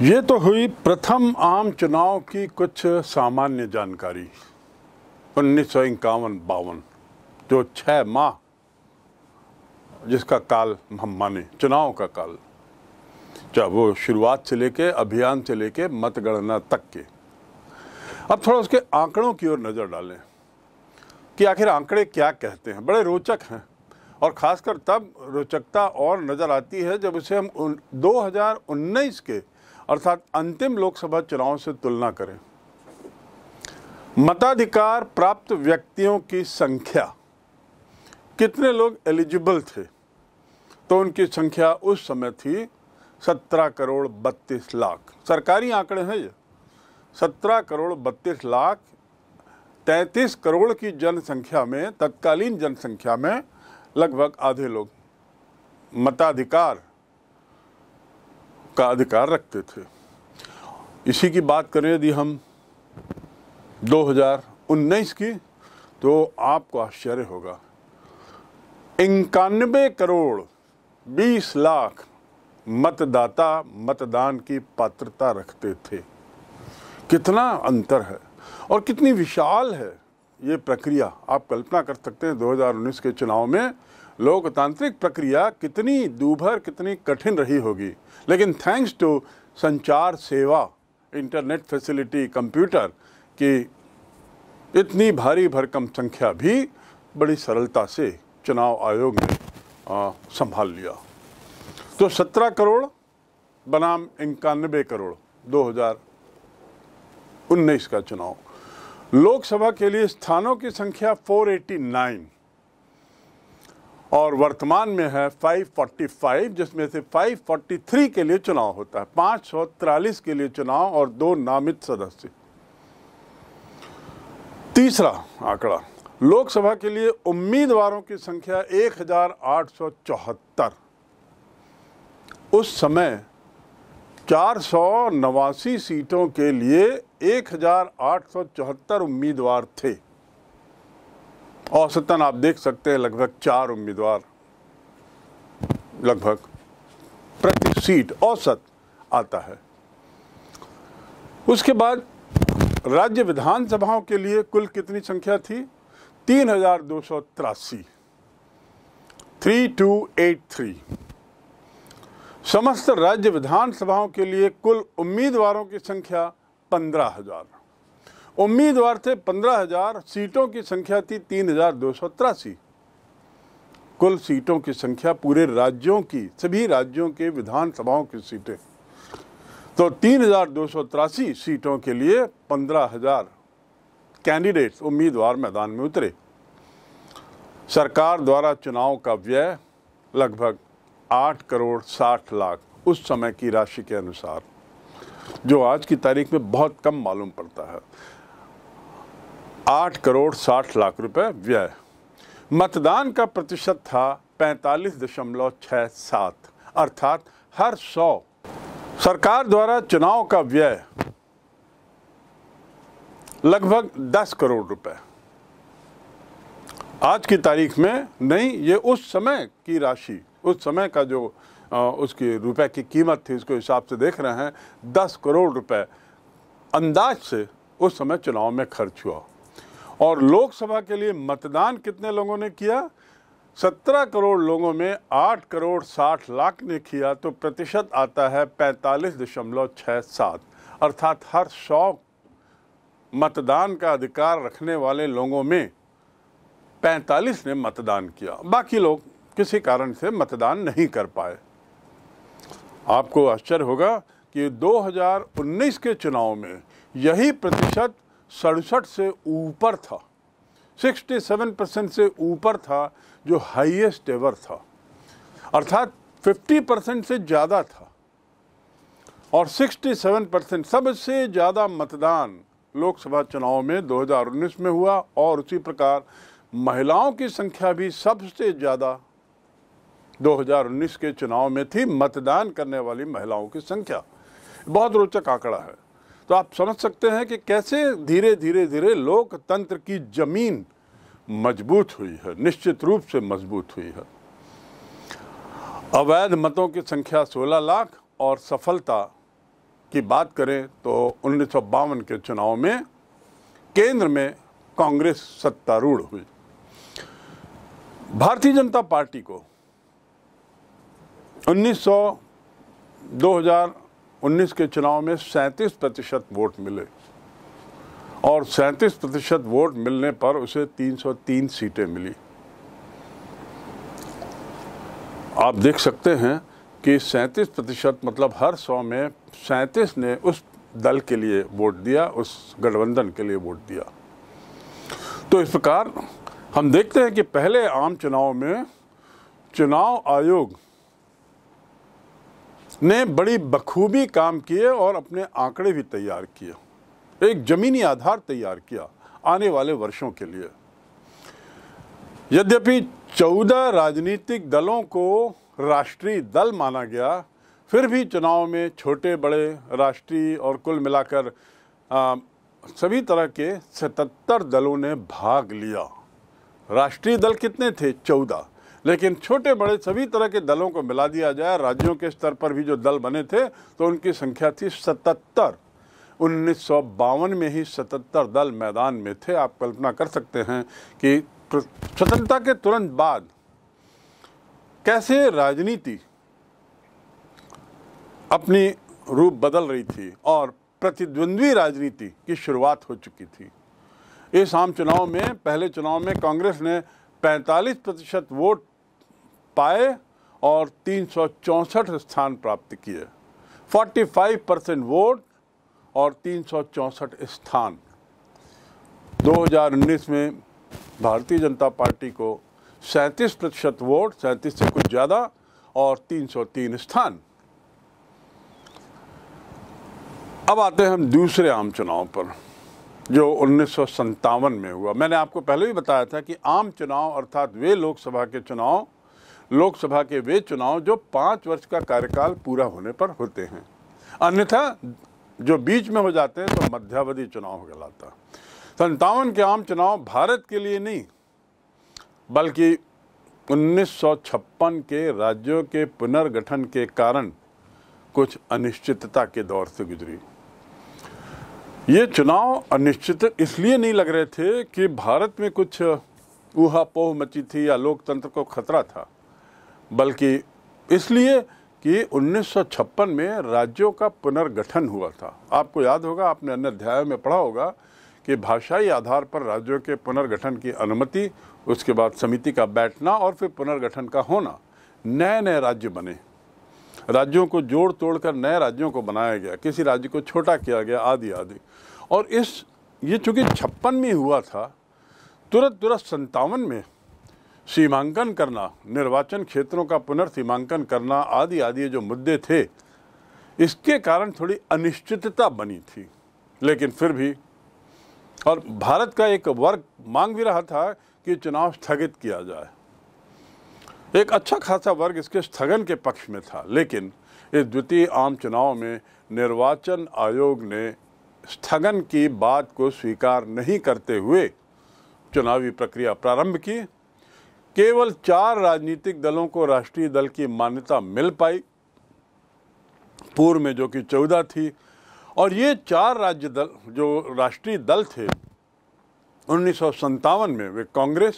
ये तो हुई प्रथम आम चुनाव की कुछ सामान्य जानकारी उन्नीस सौ इक्यावन बावन जो छः माह जिसका काल हम माने चुनाव का काल चाहे वो शुरुआत से लेके अभियान से लेके मतगणना तक के अब थोड़ा उसके आंकड़ों की ओर नज़र डालें कि आखिर आंकड़े क्या कहते हैं बड़े रोचक हैं और ख़ासकर तब रोचकता और नज़र आती है जब उसे हम उन्नीस के अर्थात अंतिम लोकसभा चुनाव से तुलना करें मताधिकार प्राप्त व्यक्तियों की संख्या कितने लोग एलिजिबल थे तो उनकी संख्या उस समय थी सत्रह करोड़ बत्तीस लाख सरकारी आंकड़े हैं ये सत्रह करोड़ बत्तीस लाख 33 करोड़ की जनसंख्या में तत्कालीन जनसंख्या में लगभग आधे लोग मताधिकार का अधिकार रखते थे इसी की बात करें यदि हम 2019 की तो आपको आश्चर्य होगा इक्यानबे करोड़ 20 लाख मतदाता मतदान की पात्रता रखते थे कितना अंतर है और कितनी विशाल है ये प्रक्रिया आप कल्पना कर सकते हैं 2019 के चुनाव में लोकतांत्रिक प्रक्रिया कितनी दूभर कितनी कठिन रही होगी लेकिन थैंक्स टू संचार सेवा इंटरनेट फैसिलिटी कंप्यूटर की इतनी भारी भरकम संख्या भी बड़ी सरलता से चुनाव आयोग ने संभाल लिया तो 17 करोड़ बनाम इक्यानबे करोड़ 2019 का चुनाव लोकसभा के लिए स्थानों की संख्या 489 और वर्तमान में है 545 जिसमें से 543 के लिए चुनाव होता है पाँच के लिए चुनाव और दो नामित सदस्य तीसरा आंकड़ा लोकसभा के लिए उम्मीदवारों की संख्या एक उस समय चार नवासी सीटों के लिए चौहत्तर उम्मीदवार थे औसतन आप देख सकते हैं लगभग चार उम्मीदवार लगभग प्रति सीट औसत आता है उसके बाद राज्य विधानसभाओं के लिए कुल कितनी संख्या थी तीन हजार दो सौ तिरासी थ्री टू एट थ्री समस्त राज्य विधानसभाओं के लिए कुल उम्मीदवारों की संख्या पंद्रह हजार उम्मीदवार थे पंद्रह हजार सीटों की संख्या थी तीन हजार दो सौ तिरासी कुल सीटों की संख्या पूरे राज्यों की सभी राज्यों के विधानसभाओं की सीटें तो तीन हजार दो सौ तिरासी सीटों के लिए पंद्रह हजार कैंडिडेट उम्मीदवार मैदान में उतरे सरकार द्वारा चुनाव का व्यय लगभग आठ करोड़ साठ लाख उस समय की राशि के अनुसार जो आज की तारीख में बहुत कम मालूम पड़ता है आठ करोड़ साठ लाख रुपए व्यय मतदान का प्रतिशत था पैंतालीस दशमलव छः सात अर्थात हर सौ सरकार द्वारा चुनाव का व्यय लगभग दस करोड़ रुपए आज की तारीख में नहीं ये उस समय की राशि उस समय का जो उसकी रुपए की कीमत थी उसको हिसाब से देख रहे हैं दस करोड़ रुपए अंदाज से उस समय चुनाव में खर्च हुआ और लोकसभा के लिए मतदान कितने लोगों ने किया सत्रह करोड़ लोगों में आठ करोड़ साठ लाख ने किया तो प्रतिशत आता है पैंतालीस दशमलव छः सात अर्थात हर सौ मतदान का अधिकार रखने वाले लोगों में पैंतालीस ने मतदान किया बाकी लोग किसी कारण से मतदान नहीं कर पाए आपको आश्चर्य होगा कि 2019 के चुनाव में यही प्रतिशत सड़सठ से ऊपर था 67 परसेंट से ऊपर था जो हाईएस्ट एवर था अर्थात 50 परसेंट से ज़्यादा था और 67 परसेंट सबसे ज़्यादा मतदान लोकसभा चुनाव में 2019 में हुआ और उसी प्रकार महिलाओं की संख्या भी सबसे ज़्यादा 2019 के चुनाव में थी मतदान करने वाली महिलाओं की संख्या बहुत रोचक आंकड़ा है तो आप समझ सकते हैं कि कैसे धीरे धीरे धीरे लोकतंत्र की जमीन मजबूत हुई है निश्चित रूप से मजबूत हुई है अवैध मतों की संख्या 16 लाख और सफलता की बात करें तो उन्नीस के चुनाव में केंद्र में कांग्रेस सत्तारूढ़ हुई भारतीय जनता पार्टी को 1900 19 के चुनाव में 37 प्रतिशत वोट मिले और 37 प्रतिशत वोट मिलने पर उसे 303 सीटें मिली आप देख सकते हैं कि 37 प्रतिशत मतलब हर सौ में 37 ने उस दल के लिए वोट दिया उस गठबंधन के लिए वोट दिया तो इस प्रकार हम देखते हैं कि पहले आम चुनाव में चुनाव आयोग ने बड़ी बखूबी काम किए और अपने आंकड़े भी तैयार किए एक जमीनी आधार तैयार किया आने वाले वर्षों के लिए यद्यपि चौदह राजनीतिक दलों को राष्ट्रीय दल माना गया फिर भी चुनाव में छोटे बड़े राष्ट्रीय और कुल मिलाकर सभी तरह के सतहत्तर दलों ने भाग लिया राष्ट्रीय दल कितने थे चौदह लेकिन छोटे बड़े सभी तरह के दलों को मिला दिया जाए राज्यों के स्तर पर भी जो दल बने थे तो उनकी संख्या थी सतहत्तर उन्नीस में ही सतहत्तर दल मैदान में थे आप कल्पना कर सकते हैं कि स्वतंत्रता के तुरंत बाद कैसे राजनीति अपनी रूप बदल रही थी और प्रतिद्वंद्वी राजनीति की शुरुआत हो चुकी थी इस आम चुनाव में पहले चुनाव में कांग्रेस ने 45 प्रतिशत वोट पाए और तीन स्थान प्राप्त किए 45 परसेंट वोट और तीन स्थान 2019 में भारतीय जनता पार्टी को सैंतीस प्रतिशत वोट सैंतीस से कुछ ज़्यादा और 303 स्थान अब आते हैं हम दूसरे आम चुनाव पर जो उन्नीस में हुआ मैंने आपको पहले भी बताया था कि आम चुनाव अर्थात वे लोकसभा के चुनाव लोकसभा के वे चुनाव जो पाँच वर्ष का कार्यकाल पूरा होने पर होते हैं अन्यथा जो बीच में हो जाते हैं तो मध्यावधि चुनाव हो गलाता संतावन के आम चुनाव भारत के लिए नहीं बल्कि 1956 के राज्यों के पुनर्गठन के कारण कुछ अनिश्चितता के दौर से गुजरी ये चुनाव अनिश्चित इसलिए नहीं लग रहे थे कि भारत में कुछ ऊहा पोह मची थी या लोकतंत्र को खतरा था बल्कि इसलिए कि 1956 में राज्यों का पुनर्गठन हुआ था आपको याद होगा आपने अन्य अध्यायों में पढ़ा होगा कि भाषाई आधार पर राज्यों के पुनर्गठन की अनुमति उसके बाद समिति का बैठना और फिर पुनर्गठन का होना नए नए राज्य बने राज्यों को जोड़ तोड़ कर नए राज्यों को बनाया गया किसी राज्य को छोटा किया गया आदि आदि और इस ये चूँकि छप्पन में हुआ था तुरंत तुरंत संतावन में सीमांकन करना निर्वाचन क्षेत्रों का पुनर्सीमांकन करना आदि आदि जो मुद्दे थे इसके कारण थोड़ी अनिश्चितता बनी थी लेकिन फिर भी और भारत का एक वर्ग मांग भी रहा था कि चुनाव स्थगित किया जाए एक अच्छा खासा वर्ग इसके स्थगन के पक्ष में था लेकिन इस द्वितीय आम चुनाव में निर्वाचन आयोग ने स्थगन की बात को स्वीकार नहीं करते हुए चुनावी प्रक्रिया प्रारंभ की केवल चार राजनीतिक दलों को राष्ट्रीय दल की मान्यता मिल पाई पूर्व में जो कि चौदह थी और ये चार राज्य दल जो राष्ट्रीय दल थे उन्नीस में वे कांग्रेस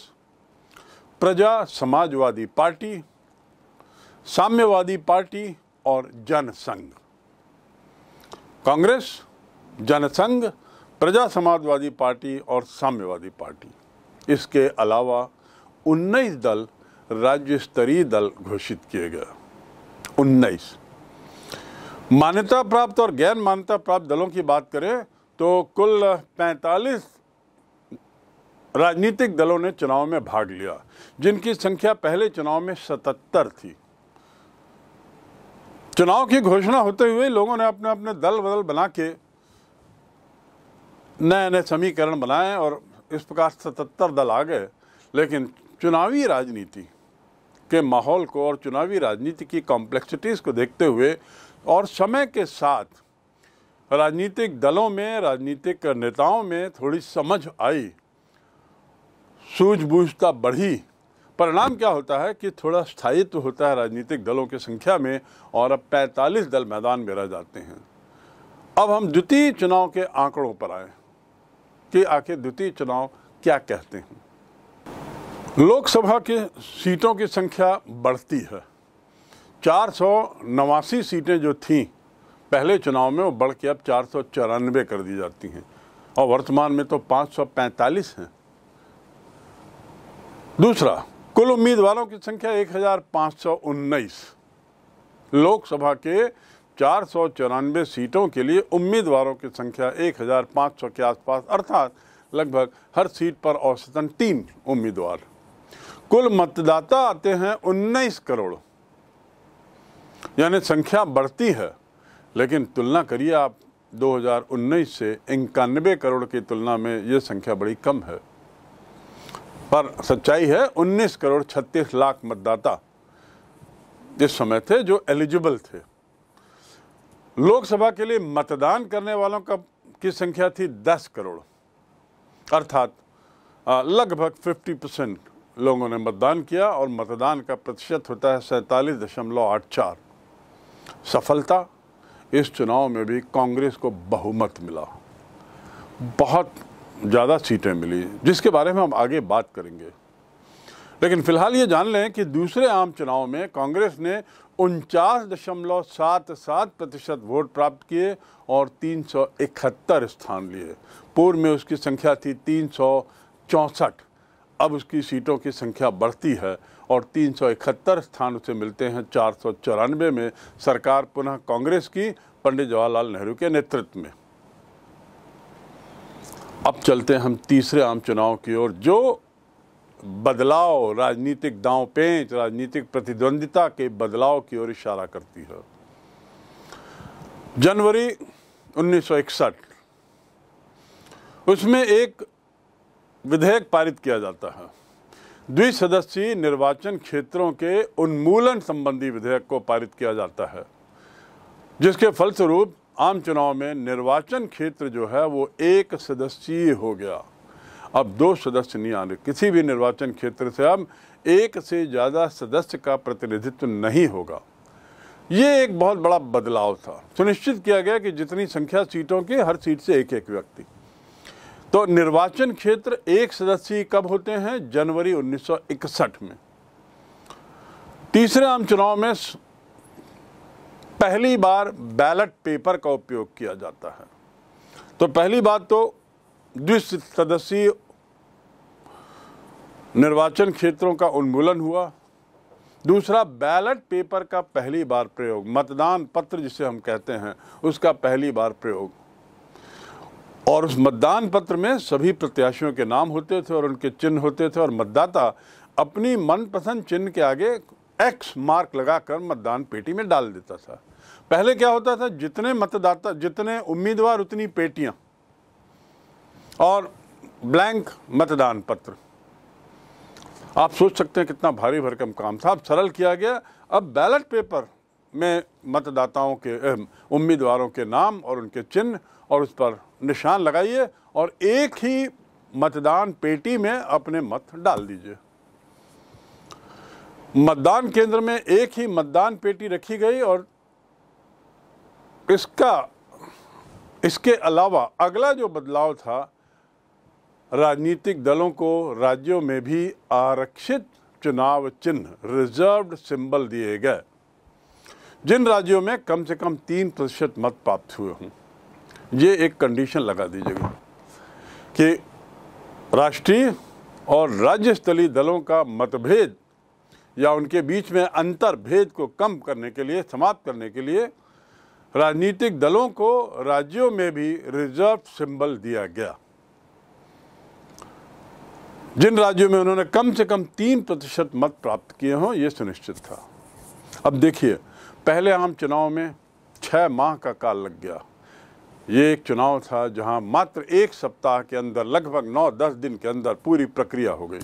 प्रजा समाजवादी पार्टी साम्यवादी पार्टी और जनसंघ कांग्रेस जनसंघ प्रजा समाजवादी पार्टी और साम्यवादी पार्टी इसके अलावा उन्नीस दल राज्य स्तरीय दल घोषित किए गए उन्नीस मान्यता प्राप्त और गैर मान्यता प्राप्त दलों की बात करें तो कुल 45 राजनीतिक दलों ने चुनाव में भाग लिया जिनकी संख्या पहले चुनाव में 77 थी चुनाव की घोषणा होते हुए लोगों ने अपने अपने दल बदल बना के नए नए समीकरण बनाए और इस प्रकार 77 दल आ गए लेकिन चुनावी राजनीति के माहौल को और चुनावी राजनीति की कॉम्प्लेक्सिटीज़ को देखते हुए और समय के साथ राजनीतिक दलों में राजनीतिक नेताओं में थोड़ी समझ आई सूझबूझता बढ़ी परिणाम क्या होता है कि थोड़ा स्थायित्व तो होता है राजनीतिक दलों की संख्या में और अब 45 दल मैदान में रह जाते हैं अब हम द्वितीय चुनाव के आंकड़ों पर आए कि आखिर द्वितीय चुनाव क्या कहते हैं लोकसभा के सीटों की संख्या बढ़ती है चार सौ नवासी सीटें जो थीं पहले चुनाव में वो बढ़ के अब चार सौ चौरानवे कर दी जाती हैं और वर्तमान में तो पाँच सौ पैंतालीस हैं दूसरा कुल उम्मीदवारों की संख्या एक हज़ार पाँच सौ उन्नीस लोकसभा के चार सौ चौरानवे सीटों के लिए उम्मीदवारों की संख्या एक हज़ार पाँच सौ के आसपास अर्थात लगभग हर सीट पर औसतन तीन उम्मीदवार कुल मतदाता आते हैं उन्नीस करोड़ यानी संख्या बढ़ती है लेकिन तुलना करिए आप 2019 से इक्यानबे करोड़ की तुलना में ये संख्या बड़ी कम है पर सच्चाई है 19 करोड़ 36 लाख मतदाता इस समय थे जो एलिजिबल थे लोकसभा के लिए मतदान करने वालों का की संख्या थी 10 करोड़ अर्थात लगभग 50 परसेंट लोगों ने मतदान किया और मतदान का प्रतिशत होता है सैंतालीस दशमलव आठ चार सफलता इस चुनाव में भी कांग्रेस को बहुमत मिला बहुत ज़्यादा सीटें मिली जिसके बारे में हम आगे बात करेंगे लेकिन फिलहाल ये जान लें कि दूसरे आम चुनाव में कांग्रेस ने उनचास दशमलव सात सात प्रतिशत वोट प्राप्त किए और तीन सौ इकहत्तर स्थान लिए पूर्व में उसकी संख्या थी तीन सौ चौंसठ अब उसकी सीटों की संख्या बढ़ती है और 371 स्थान उसे मिलते हैं चार में सरकार पुनः कांग्रेस की पंडित जवाहरलाल नेहरू के नेतृत्व में अब चलते हैं हम तीसरे आम चुनाव की ओर जो बदलाव राजनीतिक दांव पेंच राजनीतिक प्रतिद्वंदिता के बदलाव की ओर इशारा करती है जनवरी 1961 उसमें एक विधेयक पारित किया जाता है द्विसदस्यीय निर्वाचन क्षेत्रों के उन्मूलन संबंधी विधेयक को पारित किया जाता है जिसके फलस्वरूप आम चुनाव में निर्वाचन क्षेत्र जो है वो एक सदस्यीय हो गया अब दो सदस्य नहीं आने किसी भी निर्वाचन क्षेत्र से अब एक से ज़्यादा सदस्य का प्रतिनिधित्व नहीं होगा ये एक बहुत बड़ा बदलाव था सुनिश्चित किया गया कि जितनी संख्या सीटों की हर सीट से एक एक व्यक्ति तो निर्वाचन क्षेत्र एक सदस्यीय कब होते हैं जनवरी 1961 में तीसरे आम चुनाव में पहली बार बैलेट पेपर का उपयोग किया जाता है तो पहली बात तो द्विसदस्यीय निर्वाचन क्षेत्रों का उन्मूलन हुआ दूसरा बैलेट पेपर का पहली बार प्रयोग मतदान पत्र जिसे हम कहते हैं उसका पहली बार प्रयोग और उस मतदान पत्र में सभी प्रत्याशियों के नाम होते थे और उनके चिन्ह होते थे और मतदाता अपनी मनपसंद चिन्ह के आगे एक्स मार्क लगाकर मतदान पेटी में डाल देता था पहले क्या होता था जितने मतदाता जितने उम्मीदवार उतनी पेटियां और ब्लैंक मतदान पत्र आप सोच सकते हैं कितना भारी भरकम काम था अब सरल किया गया अब बैलेट पेपर में मतदाताओं के उम्मीदवारों के नाम और उनके चिन्ह और उस पर निशान लगाइए और एक ही मतदान पेटी में अपने मत डाल दीजिए मतदान केंद्र में एक ही मतदान पेटी रखी गई और इसका इसके अलावा अगला जो बदलाव था राजनीतिक दलों को राज्यों में भी आरक्षित चुनाव चिन्ह रिजर्व्ड सिंबल दिए गए जिन राज्यों में कम से कम तीन प्रतिशत मत प्राप्त हुए हों ये एक कंडीशन लगा दीजिएगा कि राष्ट्रीय और राज्य स्तरीय दलों का मतभेद या उनके बीच में अंतर भेद को कम करने के लिए समाप्त करने के लिए राजनीतिक दलों को राज्यों में भी रिजर्व सिंबल दिया गया जिन राज्यों में उन्होंने कम से कम तीन प्रतिशत मत प्राप्त किए हों ये सुनिश्चित था अब देखिए पहले आम चुनाव में छः माह का काल लग गया ये एक चुनाव था जहां मात्र एक सप्ताह के अंदर लगभग नौ दस दिन के अंदर पूरी प्रक्रिया हो गई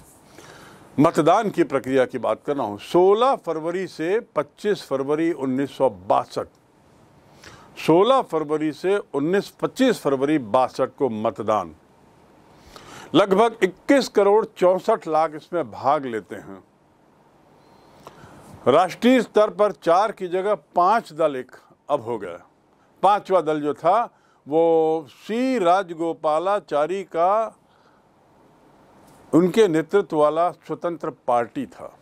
मतदान की प्रक्रिया की बात कर रहा हूँ सोलह फरवरी से पच्चीस फरवरी उन्नीस सौ बासठ सोलह फरवरी से उन्नीस पच्चीस फरवरी बासठ को मतदान लगभग 21 करोड़ चौंसठ लाख इसमें भाग लेते हैं राष्ट्रीय स्तर पर चार की जगह पांच दल एक अब हो गया पांचवा दल जो था वो श्री राजगोपालाचारी का उनके नेतृत्व वाला स्वतंत्र पार्टी था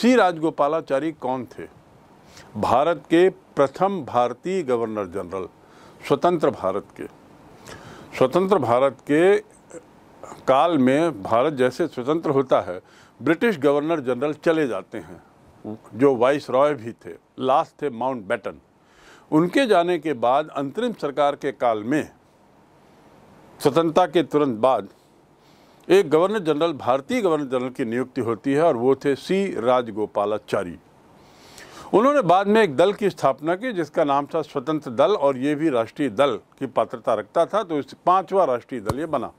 श्री राजगोपालाचारी कौन थे भारत के प्रथम भारतीय गवर्नर जनरल स्वतंत्र भारत के स्वतंत्र भारत के काल में भारत जैसे स्वतंत्र होता है ब्रिटिश गवर्नर जनरल चले जाते हैं जो वाइस रॉय भी थे लास्ट थे माउंट बैटन उनके जाने के बाद अंतरिम सरकार के काल में स्वतंत्रता के तुरंत बाद एक गवर्नर जनरल भारतीय गवर्नर जनरल की नियुक्ति होती है और वो थे सी राजगोपालाचारी उन्होंने बाद में एक दल की स्थापना की जिसका नाम था स्वतंत्र दल और ये भी राष्ट्रीय दल की पात्रता रखता था तो इस पांचवा राष्ट्रीय दल ये बना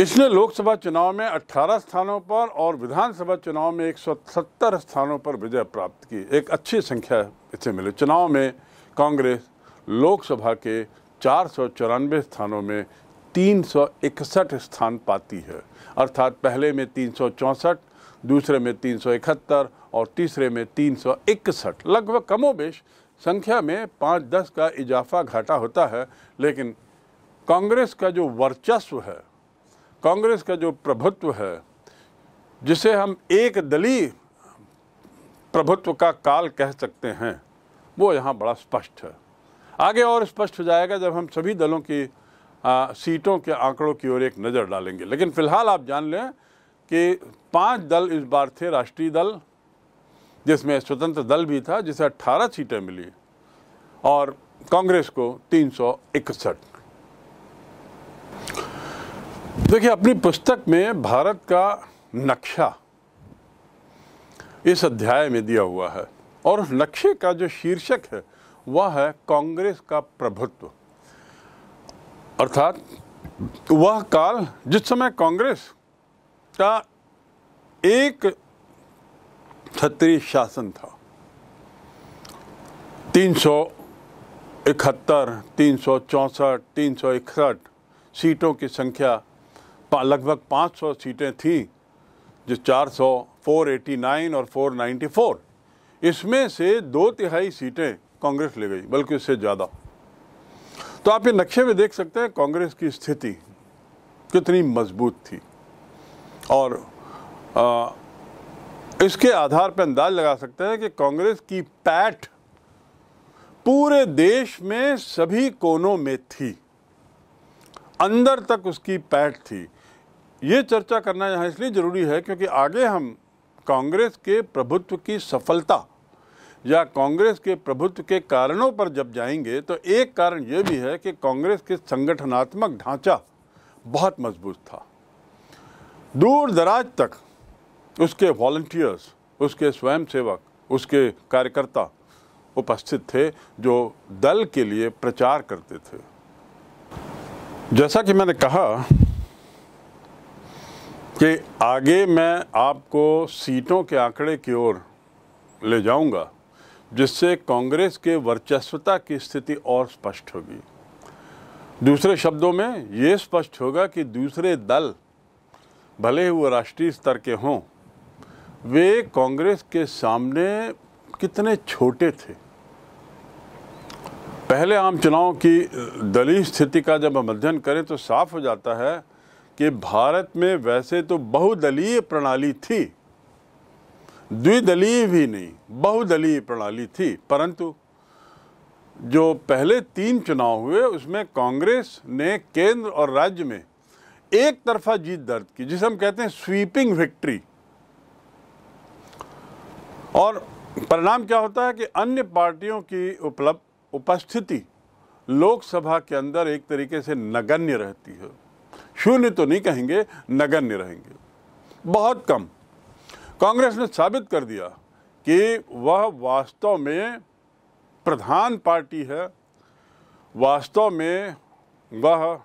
इसने लोकसभा चुनाव में 18 स्थानों पर और विधानसभा चुनाव में 170 स्थानों पर विजय प्राप्त की एक अच्छी संख्या इसे मिली चुनाव में कांग्रेस लोकसभा के चार स्थानों में 361 स्थान पाती है अर्थात पहले में 364 दूसरे में 371 और तीसरे में 361 लगभग कमोबेश संख्या में पाँच दस का इजाफा घाटा होता है लेकिन कांग्रेस का जो वर्चस्व है कांग्रेस का जो प्रभुत्व है जिसे हम एक दली प्रभुत्व का काल कह सकते हैं वो यहाँ बड़ा स्पष्ट है आगे और स्पष्ट हो जाएगा जब हम सभी दलों की आ, सीटों के आंकड़ों की ओर एक नज़र डालेंगे लेकिन फ़िलहाल आप जान लें कि पांच दल इस बार थे राष्ट्रीय दल जिसमें स्वतंत्र दल भी था जिसे 18 सीटें मिली और कांग्रेस को तीन देखिए अपनी पुस्तक में भारत का नक्शा इस अध्याय में दिया हुआ है और उस नक्शे का जो शीर्षक है वह है कांग्रेस का प्रभुत्व अर्थात वह काल जिस समय कांग्रेस का एक छत्री शासन था तीन सौ इकहत्तर तीन सौ चौंसठ तीन सौ इकसठ सीटों की संख्या लगभग 500 सीटें थी जो 400 489 और 494 इसमें से दो तिहाई सीटें कांग्रेस ले गई बल्कि उससे ज़्यादा तो आप ये नक्शे में देख सकते हैं कांग्रेस की स्थिति कितनी मजबूत थी और आ, इसके आधार पर अंदाज लगा सकते हैं कि कांग्रेस की पैठ पूरे देश में सभी कोनों में थी अंदर तक उसकी पैठ थी ये चर्चा करना यहाँ इसलिए ज़रूरी है क्योंकि आगे हम कांग्रेस के प्रभुत्व की सफलता या कांग्रेस के प्रभुत्व के कारणों पर जब जाएंगे तो एक कारण ये भी है कि कांग्रेस के संगठनात्मक ढांचा बहुत मजबूत था दूर दराज तक उसके वॉल्टियर्स उसके स्वयंसेवक उसके कार्यकर्ता उपस्थित थे जो दल के लिए प्रचार करते थे जैसा कि मैंने कहा कि आगे मैं आपको सीटों के आंकड़े की ओर ले जाऊंगा जिससे कांग्रेस के वर्चस्वता की स्थिति और स्पष्ट होगी दूसरे शब्दों में ये स्पष्ट होगा कि दूसरे दल भले ही वो राष्ट्रीय स्तर के हों वे कांग्रेस के सामने कितने छोटे थे पहले आम चुनाव की दलीय स्थिति का जब हम अध्ययन करें तो साफ हो जाता है कि भारत में वैसे तो बहुदलीय प्रणाली थी द्विदलीय भी नहीं बहुदलीय प्रणाली थी परंतु जो पहले तीन चुनाव हुए उसमें कांग्रेस ने केंद्र और राज्य में एक तरफा जीत दर्ज की जिसे हम कहते हैं स्वीपिंग विक्ट्री और परिणाम क्या होता है कि अन्य पार्टियों की उपलब्ध उपस्थिति लोकसभा के अंदर एक तरीके से नगण्य रहती है शून्य तो नहीं कहेंगे नगण्य रहेंगे बहुत कम कांग्रेस ने साबित कर दिया कि वह वास्तव में प्रधान पार्टी है वास्तव में वह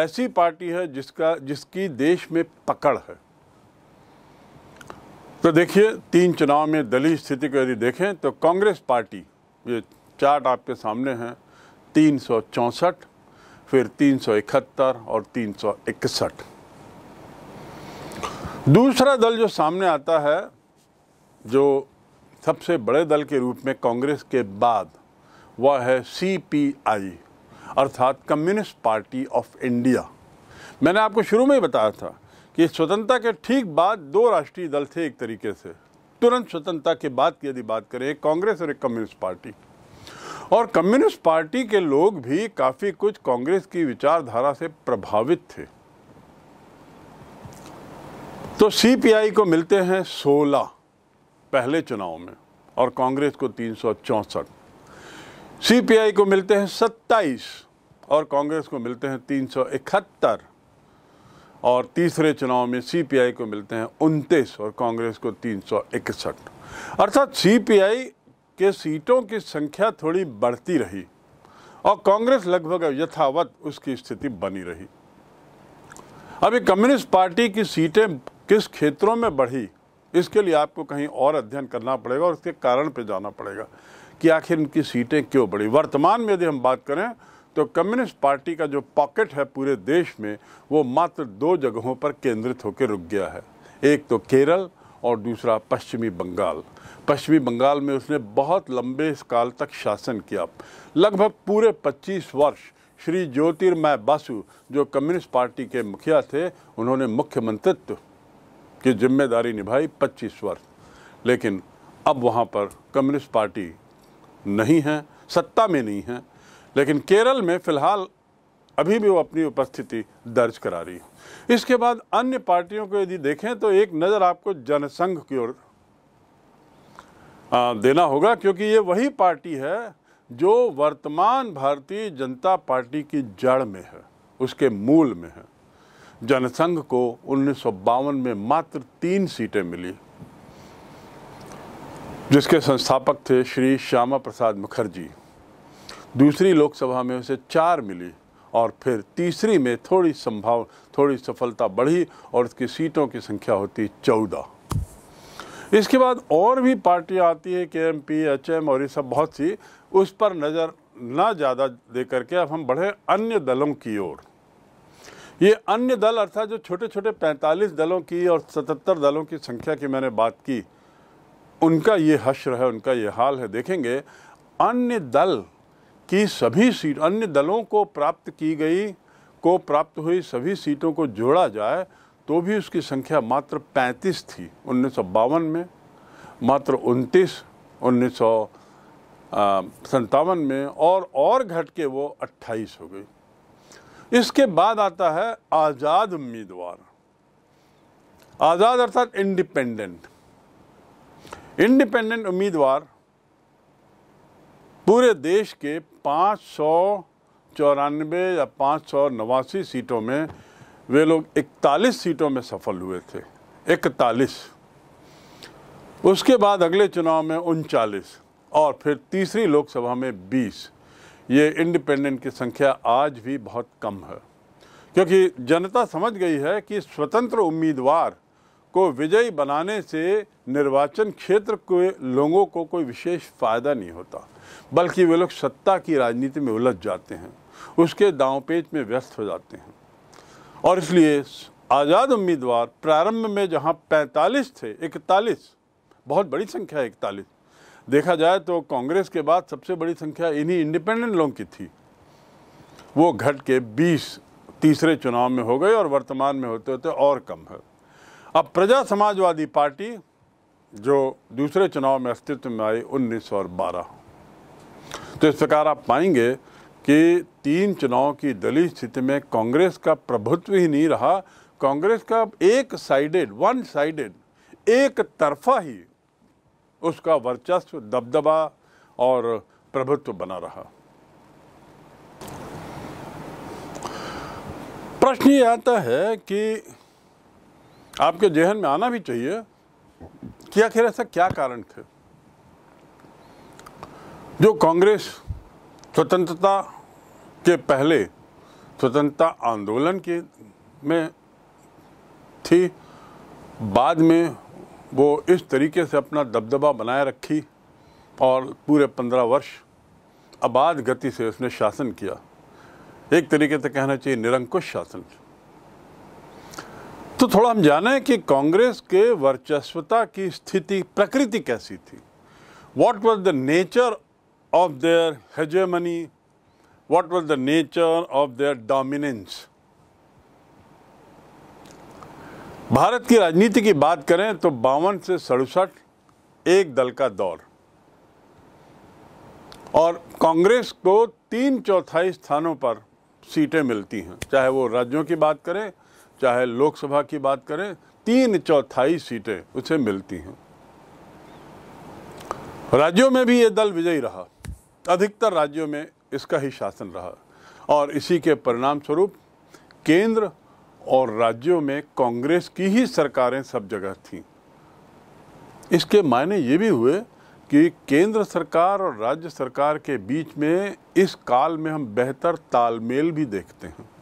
ऐसी पार्टी है जिसका जिसकी देश में पकड़ है तो देखिए तीन चुनाव में दलीय स्थिति को यदि देखें तो कांग्रेस पार्टी ये चार्ट आपके सामने हैं तीन सौ चौंसठ फिर तीन और तीन दूसरा दल जो सामने आता है जो सबसे बड़े दल के रूप में कांग्रेस के बाद वह है सीपीआई अर्थात कम्युनिस्ट पार्टी ऑफ इंडिया मैंने आपको शुरू में ही बताया था कि स्वतंत्रता के ठीक बाद दो राष्ट्रीय दल थे एक तरीके से तुरंत स्वतंत्रता के बाद की यदि बात करें एक कांग्रेस और एक कम्युनिस्ट पार्टी और कम्युनिस्ट पार्टी के लोग भी काफ़ी कुछ कांग्रेस की विचारधारा से प्रभावित थे तो सीपीआई को मिलते हैं 16 पहले चुनाव में और कांग्रेस को तीन सीपीआई को मिलते हैं 27 और कांग्रेस को मिलते हैं तीन और तीसरे चुनाव में सीपीआई को मिलते हैं उनतीस और कांग्रेस को इकसठ अर्थात सीपीआई के सीटों की संख्या थोड़ी बढ़ती रही और कांग्रेस लगभग यथावत उसकी स्थिति बनी रही अभी कम्युनिस्ट पार्टी की सीटें किस क्षेत्रों में बढ़ी इसके लिए आपको कहीं और अध्ययन करना पड़ेगा और उसके कारण पे जाना पड़ेगा कि आखिर इनकी सीटें क्यों बढ़ी वर्तमान में यदि हम बात करें तो कम्युनिस्ट पार्टी का जो पॉकेट है पूरे देश में वो मात्र दो जगहों पर केंद्रित होकर रुक गया है एक तो केरल और दूसरा पश्चिमी बंगाल पश्चिमी बंगाल में उसने बहुत लंबे काल तक शासन किया लगभग पूरे 25 वर्ष श्री ज्योतिर्मय बासु जो कम्युनिस्ट पार्टी के मुखिया थे उन्होंने मुख्यमंत्रित्व की जिम्मेदारी निभाई 25 वर्ष लेकिन अब वहाँ पर कम्युनिस्ट पार्टी नहीं है सत्ता में नहीं है लेकिन केरल में फ़िलहाल अभी भी वो अपनी उपस्थिति दर्ज करा रही इसके बाद अन्य पार्टियों को यदि देखें तो एक नज़र आपको जनसंघ की ओर देना होगा क्योंकि ये वही पार्टी है जो वर्तमान भारतीय जनता पार्टी की जड़ में है उसके मूल में है जनसंघ को उन्नीस में मात्र तीन सीटें मिली जिसके संस्थापक थे श्री श्यामा प्रसाद मुखर्जी दूसरी लोकसभा में उसे चार मिली और फिर तीसरी में थोड़ी संभाव थोड़ी सफलता बढ़ी और उसकी सीटों की संख्या होती चौदह इसके बाद और भी पार्टियाँ आती है के एम पी एच एम और ये सब बहुत सी उस पर नज़र ना ज़्यादा दे करके अब हम बढ़े अन्य दलों की ओर ये अन्य दल अर्थात जो छोटे छोटे 45 दलों की और 77 दलों की संख्या की मैंने बात की उनका ये हश्र है उनका ये हाल है देखेंगे अन्य दल कि सभी सीट अन्य दलों को प्राप्त की गई को प्राप्त हुई सभी सीटों को जोड़ा जाए तो भी उसकी संख्या मात्र 35 थी उन्नीस में मात्र उनतीस उन्नीस सौ में और और घट के वो 28 हो गई इसके बाद आता है आज़ाद उम्मीदवार आज़ाद अर्थात इंडिपेंडेंट इंडिपेंडेंट उम्मीदवार पूरे देश के पाँच सौ चौरानवे या पाँच सौ नवासी सीटों में वे लोग इकतालीस सीटों में सफल हुए थे इकतालीस उसके बाद अगले चुनाव में उनचालीस और फिर तीसरी लोकसभा में बीस ये इंडिपेंडेंट की संख्या आज भी बहुत कम है क्योंकि जनता समझ गई है कि स्वतंत्र उम्मीदवार को विजयी बनाने से निर्वाचन क्षेत्र के लोगों को कोई विशेष फायदा नहीं होता बल्कि वे लोग सत्ता की राजनीति में उलझ जाते हैं उसके पेच में व्यस्त हो जाते हैं और इसलिए आज़ाद उम्मीदवार प्रारंभ में जहां 45 थे 41 बहुत बड़ी संख्या है इकतालीस देखा जाए तो कांग्रेस के बाद सबसे बड़ी संख्या इन्हीं इंडिपेंडेंट लोगों की थी वो घट के 20 तीसरे चुनाव में हो गए और वर्तमान में होते होते और कम है अब प्रजा समाजवादी पार्टी जो दूसरे चुनाव में अस्तित्व में आई उन्नीस और बारह तो इस प्रकार आप पाएंगे कि तीन चुनाव की दलीय स्थिति में कांग्रेस का प्रभुत्व ही नहीं रहा कांग्रेस का एक साइडेड वन साइडेड एक तरफा ही उसका वर्चस्व दबदबा और प्रभुत्व बना रहा प्रश्न ये आता है कि आपके जहन में आना भी चाहिए कि आखिर ऐसा क्या कारण थे जो कांग्रेस स्वतंत्रता के पहले स्वतंत्रता आंदोलन के में थी बाद में वो इस तरीके से अपना दबदबा बनाए रखी और पूरे पंद्रह वर्ष आबाद गति से उसने शासन किया एक तरीके से कहना चाहिए निरंकुश शासन तो थोड़ा हम जाने कि कांग्रेस के वर्चस्वता की स्थिति प्रकृति कैसी थी what was the nature of their hegemony what was the nature of their dominance Bharat की राजनीति की बात करें तो बावन से सड़सठ एक दल का दौर और कांग्रेस को तीन चौथाई स्थानों पर सीटें मिलती हैं चाहे वो राज्यों की बात करें चाहे लोकसभा की बात करें तीन चौथाई सीटें उसे मिलती हैं राज्यों में भी ये दल विजयी रहा अधिकतर राज्यों में इसका ही शासन रहा और इसी के परिणाम स्वरूप केंद्र और राज्यों में कांग्रेस की ही सरकारें सब जगह थीं इसके मायने ये भी हुए कि केंद्र सरकार और राज्य सरकार के बीच में इस काल में हम बेहतर तालमेल भी देखते हैं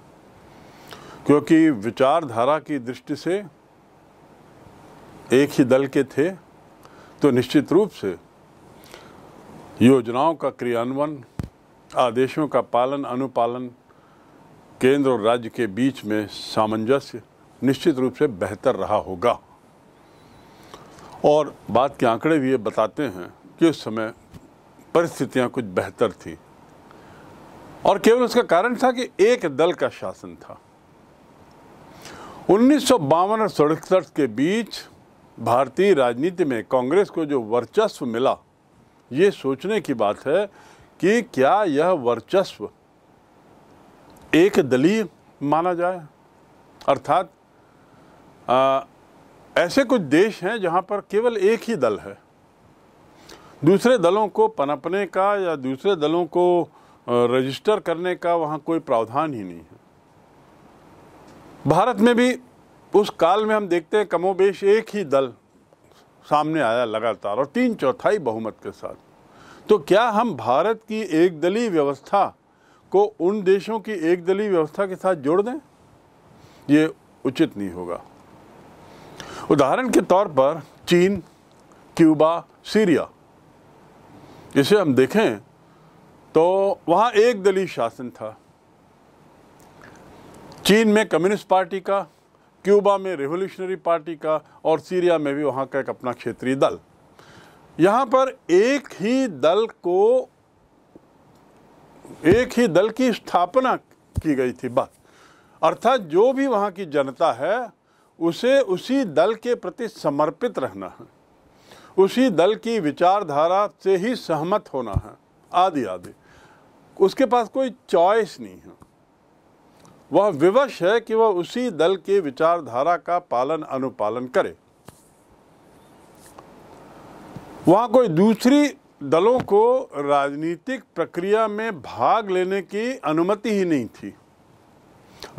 क्योंकि विचारधारा की दृष्टि से एक ही दल के थे तो निश्चित रूप से योजनाओं का क्रियान्वयन आदेशों का पालन अनुपालन केंद्र और राज्य के बीच में सामंजस्य निश्चित रूप से बेहतर रहा होगा और बात के आंकड़े भी ये बताते हैं कि उस समय परिस्थितियां कुछ बेहतर थी और केवल उसका कारण था कि एक दल का शासन था उन्नीस और सड़सठ के बीच भारतीय राजनीति में कांग्रेस को जो वर्चस्व मिला ये सोचने की बात है कि क्या यह वर्चस्व एक दलीय माना जाए अर्थात ऐसे कुछ देश हैं जहां पर केवल एक ही दल है दूसरे दलों को पनपने का या दूसरे दलों को रजिस्टर करने का वहां कोई प्रावधान ही नहीं है भारत में भी उस काल में हम देखते हैं कमोबेश एक ही दल सामने आया लगातार और तीन चौथाई बहुमत के साथ तो क्या हम भारत की एक दलीय व्यवस्था को उन देशों की एक दलीय व्यवस्था के साथ जोड़ दें ये उचित नहीं होगा उदाहरण के तौर पर चीन क्यूबा सीरिया इसे हम देखें तो वहाँ एक दलीय शासन था चीन में कम्युनिस्ट पार्टी का क्यूबा में रिवोल्यूशनरी पार्टी का और सीरिया में भी वहाँ का एक अपना क्षेत्रीय दल यहाँ पर एक ही दल को एक ही दल की स्थापना की गई थी बस अर्थात जो भी वहाँ की जनता है उसे उसी दल के प्रति समर्पित रहना है उसी दल की विचारधारा से ही सहमत होना है आदि आदि उसके पास कोई चॉइस नहीं है वह विवश है कि वह उसी दल के विचारधारा का पालन अनुपालन करे वहां कोई दूसरी दलों को राजनीतिक प्रक्रिया में भाग लेने की अनुमति ही नहीं थी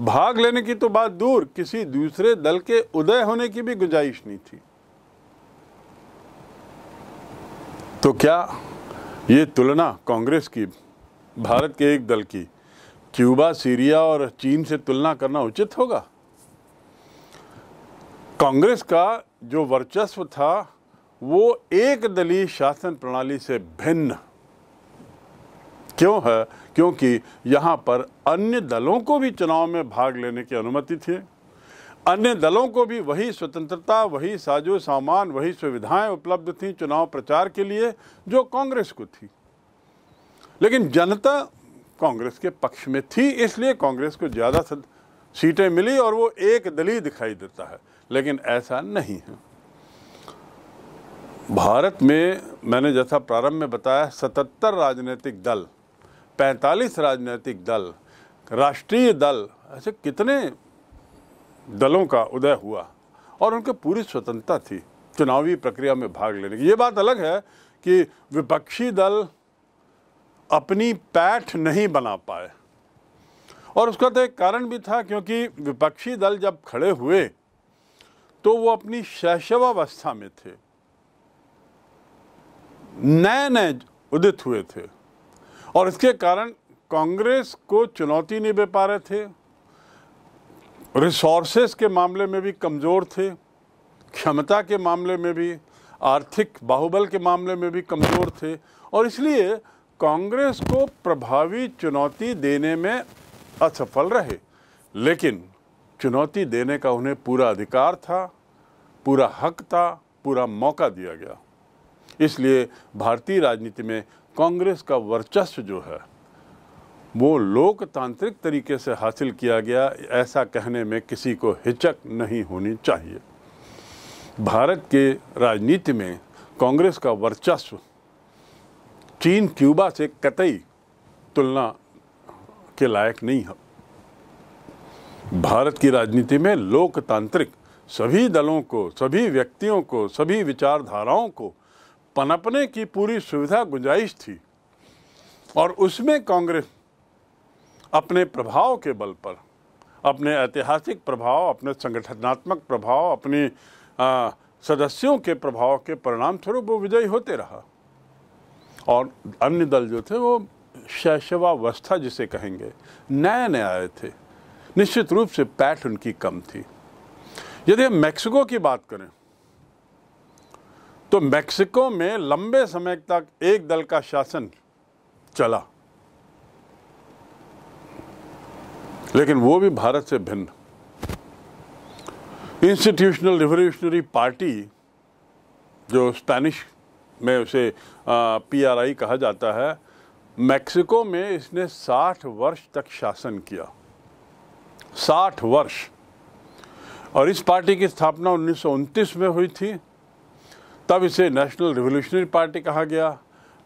भाग लेने की तो बात दूर किसी दूसरे दल के उदय होने की भी गुंजाइश नहीं थी तो क्या ये तुलना कांग्रेस की भारत के एक दल की क्यूबा सीरिया और चीन से तुलना करना उचित होगा कांग्रेस का जो वर्चस्व था वो एक दलीय शासन प्रणाली से भिन्न क्यों है क्योंकि यहाँ पर अन्य दलों को भी चुनाव में भाग लेने की अनुमति थी अन्य दलों को भी वही स्वतंत्रता वही साजो सामान वही सुविधाएं उपलब्ध थी चुनाव प्रचार के लिए जो कांग्रेस को थी लेकिन जनता कांग्रेस के पक्ष में थी इसलिए कांग्रेस को ज़्यादा सीटें मिली और वो एक दली दिखाई देता है लेकिन ऐसा नहीं है भारत में मैंने जैसा प्रारंभ में बताया सतहत्तर राजनीतिक दल 45 राजनीतिक दल राष्ट्रीय दल ऐसे कितने दलों का उदय हुआ और उनके पूरी स्वतंत्रता थी चुनावी प्रक्रिया में भाग लेने की ये बात अलग है कि विपक्षी दल अपनी पैठ नहीं बना पाए और उसका तो एक कारण भी था क्योंकि विपक्षी दल जब खड़े हुए तो वो अपनी शैशवावस्था में थे नए नए उदित हुए थे और इसके कारण कांग्रेस को चुनौती नहीं दे पा रहे थे रिसोर्सेस के मामले में भी कमज़ोर थे क्षमता के मामले में भी आर्थिक बाहुबल के मामले में भी कमज़ोर थे और इसलिए कांग्रेस को प्रभावी चुनौती देने में असफल अच्छा रहे लेकिन चुनौती देने का उन्हें पूरा अधिकार था पूरा हक था पूरा मौका दिया गया इसलिए भारतीय राजनीति में कांग्रेस का वर्चस्व जो है वो लोकतांत्रिक तरीके से हासिल किया गया ऐसा कहने में किसी को हिचक नहीं होनी चाहिए भारत के राजनीति में कांग्रेस का वर्चस्व चीन क्यूबा से कतई तुलना के लायक नहीं है भारत की राजनीति में लोकतांत्रिक सभी दलों को सभी व्यक्तियों को सभी विचारधाराओं को पनपने की पूरी सुविधा गुंजाइश थी और उसमें कांग्रेस अपने प्रभाव के बल पर अपने ऐतिहासिक प्रभाव अपने संगठनात्मक प्रभाव अपने सदस्यों के प्रभाव के परिणाम स्वरूप वो विजयी होते रहा और अन्य दल जो थे वो शैशवावस्था जिसे कहेंगे नए नए आए थे निश्चित रूप से पैठ उनकी कम थी यदि हम मैक्सिको की बात करें तो मैक्सिको में लंबे समय तक एक दल का शासन चला लेकिन वो भी भारत से भिन्न इंस्टीट्यूशनल रिवोल्यूशनरी पार्टी जो स्पेनिश में उसे पीआरआई कहा जाता है मैक्सिको में इसने 60 वर्ष तक शासन किया 60 वर्ष और इस पार्टी की स्थापना उन्नीस में हुई थी तब इसे नेशनल रिवोल्यूशनरी पार्टी कहा गया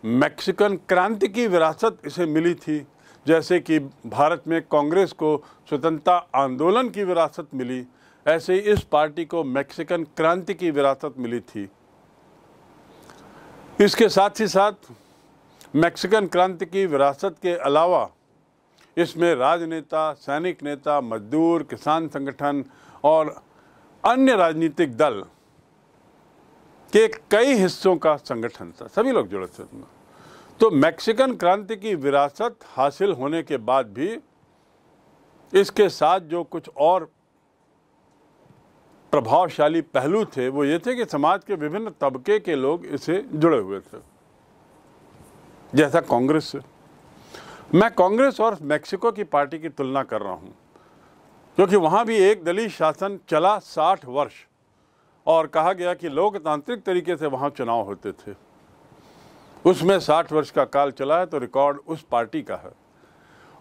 मैक्सिकन क्रांति की विरासत इसे मिली थी जैसे कि भारत में कांग्रेस को स्वतंत्रता आंदोलन की विरासत मिली ऐसे ही इस पार्टी को मैक्सिकन क्रांति की विरासत मिली थी इसके साथ ही साथ मैक्सिकन क्रांति की विरासत के अलावा इसमें राजनेता सैनिक नेता मजदूर किसान संगठन और अन्य राजनीतिक दल के कई हिस्सों का संगठन था सभी लोग जुड़े थे उसमें तो मैक्सिकन क्रांति की विरासत हासिल होने के बाद भी इसके साथ जो कुछ और प्रभावशाली पहलू थे वो ये थे कि समाज के विभिन्न तबके के लोग इसे जुड़े हुए थे जैसा कांग्रेस मैं कांग्रेस और मेक्सिको की पार्टी की तुलना कर रहा हूँ क्योंकि वहाँ भी एक दलित शासन चला साठ वर्ष और कहा गया कि लोकतांत्रिक तरीके से वहाँ चुनाव होते थे उसमें साठ वर्ष का काल चला है तो रिकॉर्ड उस पार्टी का है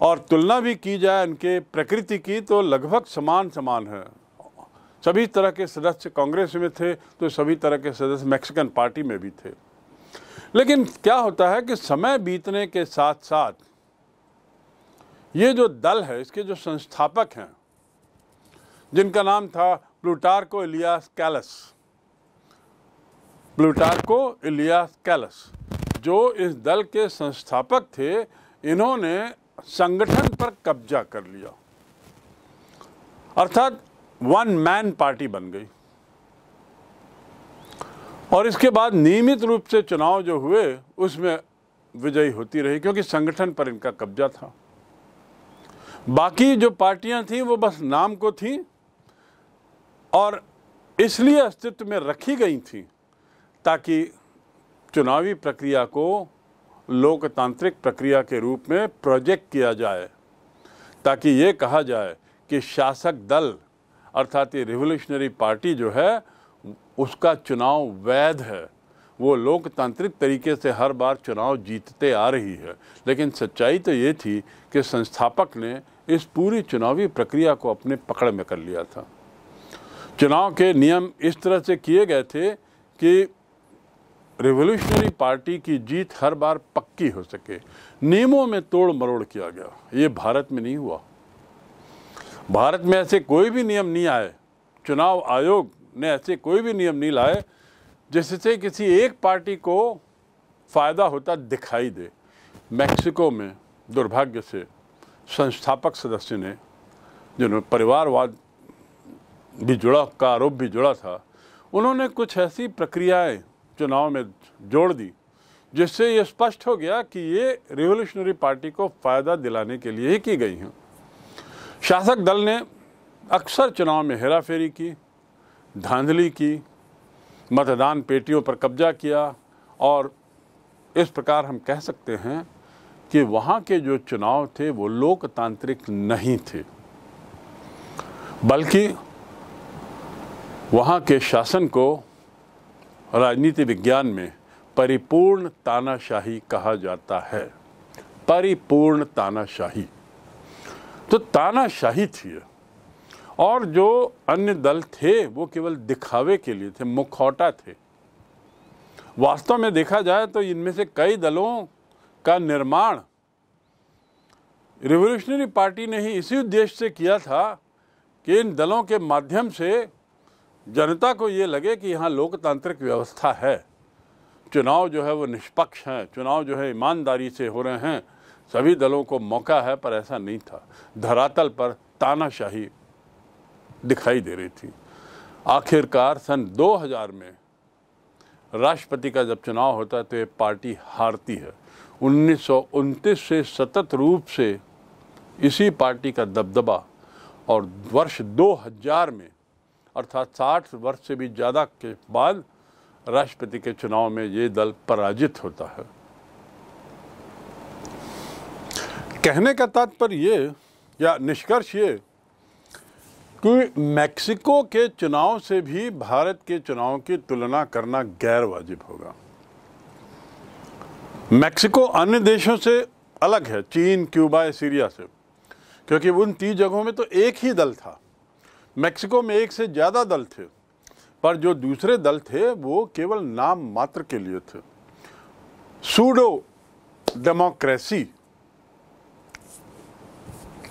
और तुलना भी की जाए उनके प्रकृति की तो लगभग समान समान है सभी तरह के सदस्य कांग्रेस में थे तो सभी तरह के सदस्य मैक्सिकन पार्टी में भी थे लेकिन क्या होता है कि समय बीतने के साथ साथ ये जो दल है इसके जो संस्थापक हैं जिनका नाम था Plutarco Elias Calles Plutarco Elias Calles जो इस दल के संस्थापक थे इन्होंने संगठन पर कब्जा कर लिया अर्थात वन मैन पार्टी बन गई और इसके बाद नियमित रूप से चुनाव जो हुए उसमें विजयी होती रही क्योंकि संगठन पर इनका कब्जा था बाकी जो पार्टियां थीं वो बस नाम को थीं और इसलिए अस्तित्व में रखी गई थी ताकि चुनावी प्रक्रिया को लोकतांत्रिक प्रक्रिया के रूप में प्रोजेक्ट किया जाए ताकि ये कहा जाए कि शासक दल अर्थात ये रिवोल्यूशनरी पार्टी जो है उसका चुनाव वैध है वो लोकतांत्रिक तरीके से हर बार चुनाव जीतते आ रही है लेकिन सच्चाई तो ये थी कि संस्थापक ने इस पूरी चुनावी प्रक्रिया को अपने पकड़ में कर लिया था चुनाव के नियम इस तरह से किए गए थे कि रिवोल्यूशनरी पार्टी की जीत हर बार पक्की हो सके नियमों में तोड़ मरोड़ किया गया ये भारत में नहीं हुआ भारत में ऐसे कोई भी नियम नहीं आए चुनाव आयोग ने ऐसे कोई भी नियम नहीं लाए जिससे किसी एक पार्टी को फ़ायदा होता दिखाई दे मैक्सिको में दुर्भाग्य से संस्थापक सदस्य ने जिन्होंने परिवारवाद भी जुड़ा का आरोप भी जुड़ा था उन्होंने कुछ ऐसी प्रक्रियाएं चुनाव में जोड़ दी जिससे ये स्पष्ट हो गया कि ये रिवोल्यूशनरी पार्टी को फ़ायदा दिलाने के लिए ही की गई हैं शासक दल ने अक्सर चुनाव में हेराफेरी की धांधली की मतदान पेटियों पर कब्जा किया और इस प्रकार हम कह सकते हैं कि वहाँ के जो चुनाव थे वो लोकतांत्रिक नहीं थे बल्कि वहाँ के शासन को राजनीति विज्ञान में परिपूर्ण तानाशाही कहा जाता है परिपूर्ण तानाशाही तो तानाशाही थी और जो अन्य दल थे वो केवल दिखावे के लिए थे मुखौटा थे वास्तव में देखा जाए तो इनमें से कई दलों का निर्माण रिवोल्यूशनरी पार्टी ने ही इसी उद्देश्य से किया था कि इन दलों के माध्यम से जनता को ये लगे कि यहाँ लोकतांत्रिक व्यवस्था है चुनाव जो है वो निष्पक्ष हैं चुनाव जो है ईमानदारी से हो रहे हैं सभी दलों को मौका है पर ऐसा नहीं था धरातल पर तानाशाही दिखाई दे रही थी आखिरकार सन 2000 में राष्ट्रपति का जब चुनाव होता है तो ये पार्टी हारती है उन्नीस से सतत रूप से इसी पार्टी का दबदबा और वर्ष 2000 में अर्थात 60 वर्ष से भी ज़्यादा के बाद राष्ट्रपति के चुनाव में ये दल पराजित होता है कहने का तात्पर्य ये या निष्कर्ष ये कि मैक्सिको के चुनाव से भी भारत के चुनाव की तुलना करना गैर वाजिब होगा मैक्सिको अन्य देशों से अलग है चीन क्यूबा या सीरिया से क्योंकि उन तीन जगहों में तो एक ही दल था मैक्सिको में एक से ज़्यादा दल थे पर जो दूसरे दल थे वो केवल नाम मात्र के लिए थे सूडो डेमोक्रेसी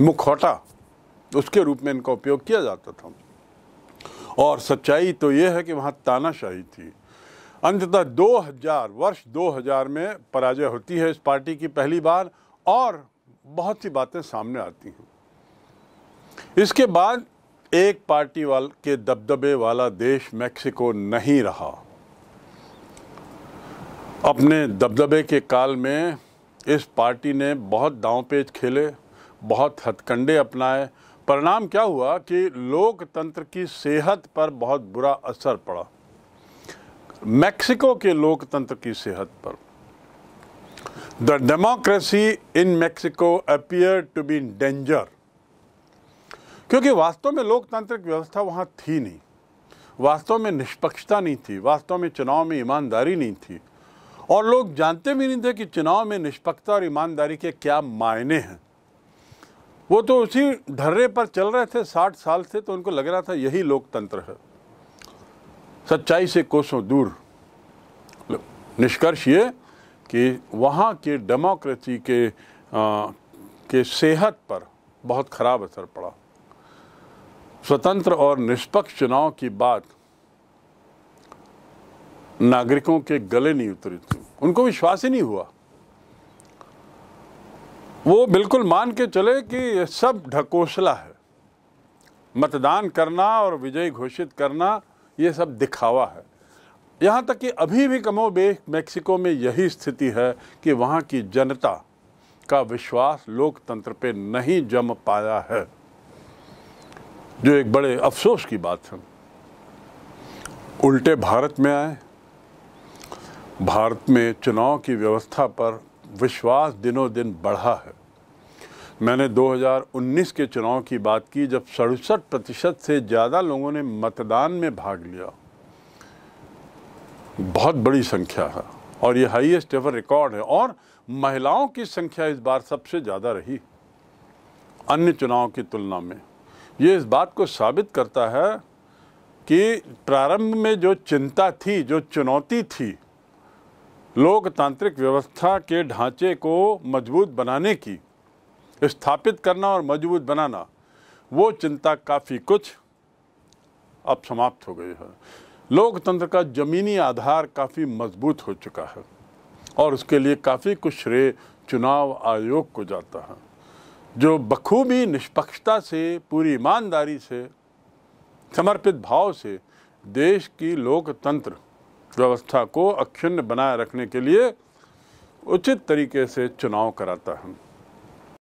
मुखौटा उसके रूप में इनका उपयोग किया जाता था और सच्चाई तो ये है कि वहाँ तानाशाही थी अंततः 2000 वर्ष 2000 में पराजय होती है इस पार्टी की पहली बार और बहुत सी बातें सामने आती हैं इसके बाद एक पार्टी वाल के दबदबे वाला देश मेक्सिको नहीं रहा अपने दबदबे के काल में इस पार्टी ने बहुत दाव पेच खेले बहुत हथकंडे अपनाए परिणाम क्या हुआ कि लोकतंत्र की सेहत पर बहुत बुरा असर पड़ा मैक्सिको के लोकतंत्र की सेहत पर the democracy in Mexico appear to be in danger क्योंकि वास्तव में लोकतांत्रिक व्यवस्था वहाँ थी नहीं वास्तव में निष्पक्षता नहीं थी वास्तव में चुनाव में ईमानदारी नहीं थी और लोग जानते भी नहीं थे कि चुनाव में निष्पक्षता और ईमानदारी के क्या मायने हैं वो तो उसी धर्रे पर चल रहे थे साठ साल से तो उनको लग रहा था यही लोकतंत्र है सच्चाई से कोसों दूर निष्कर्ष ये कि वहाँ के डेमोक्रेसी के आ, के सेहत पर बहुत ख़राब असर पड़ा स्वतंत्र और निष्पक्ष चुनाव की बात नागरिकों के गले नहीं उतरी थी उनको विश्वास ही नहीं हुआ वो बिल्कुल मान के चले कि ये सब ढकोसला है मतदान करना और विजय घोषित करना ये सब दिखावा है यहाँ तक कि अभी भी कमो बेश मेक्सिको में यही स्थिति है कि वहाँ की जनता का विश्वास लोकतंत्र पे नहीं जम पाया है जो एक बड़े अफसोस की बात है उल्टे भारत में आए भारत में चुनाव की व्यवस्था पर विश्वास दिनों दिन बढ़ा है मैंने 2019 के चुनाव की बात की जब सड़सठ प्रतिशत से ज़्यादा लोगों ने मतदान में भाग लिया बहुत बड़ी संख्या है और ये हाईएस्ट एवर रिकॉर्ड है और महिलाओं की संख्या इस बार सबसे ज़्यादा रही अन्य चुनाव की तुलना में ये इस बात को साबित करता है कि प्रारंभ में जो चिंता थी जो चुनौती थी लोकतांत्रिक व्यवस्था के ढांचे को मजबूत बनाने की स्थापित करना और मजबूत बनाना वो चिंता काफ़ी कुछ अब समाप्त हो गई है लोकतंत्र का जमीनी आधार काफ़ी मजबूत हो चुका है और उसके लिए काफ़ी कुछ श्रेय चुनाव आयोग को जाता है जो बखूबी निष्पक्षता से पूरी ईमानदारी से समर्पित भाव से देश की लोकतंत्र व्यवस्था को अक्षुण्ण बनाए रखने के लिए उचित तरीके से चुनाव कराता है